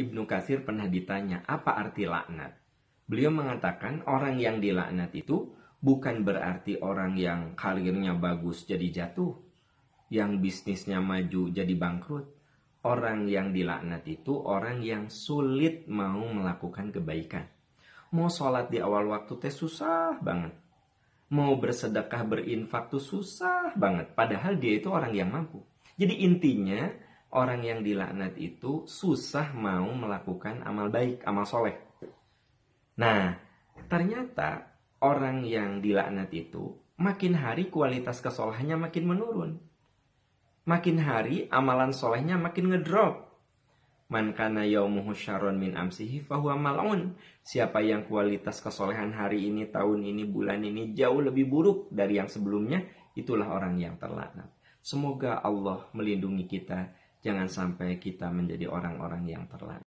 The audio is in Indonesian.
Ibnu Kasir pernah ditanya, apa arti laknat? Beliau mengatakan orang yang dilaknat itu bukan berarti orang yang karirnya bagus jadi jatuh, yang bisnisnya maju jadi bangkrut. Orang yang dilaknat itu orang yang sulit mau melakukan kebaikan. Mau sholat di awal waktu teh susah banget. Mau bersedekah berinfak tuh susah banget. Padahal dia itu orang yang mampu. Jadi intinya orang yang dilaknat itu susah mau melakukan amal baik, amal soleh. Nah, ternyata orang yang dilaknat itu makin hari kualitas kesolehannya makin menurun. Makin hari amalan solehnya makin ngedrop. Man kana yaumuhu syaron min amsihi fahuwa mal'un. Siapa yang kualitas kesolehan hari ini, tahun ini, bulan ini jauh lebih buruk dari yang sebelumnya, itulah orang yang terlaknat. Semoga Allah melindungi kita Jangan sampai kita menjadi orang-orang yang terlambat.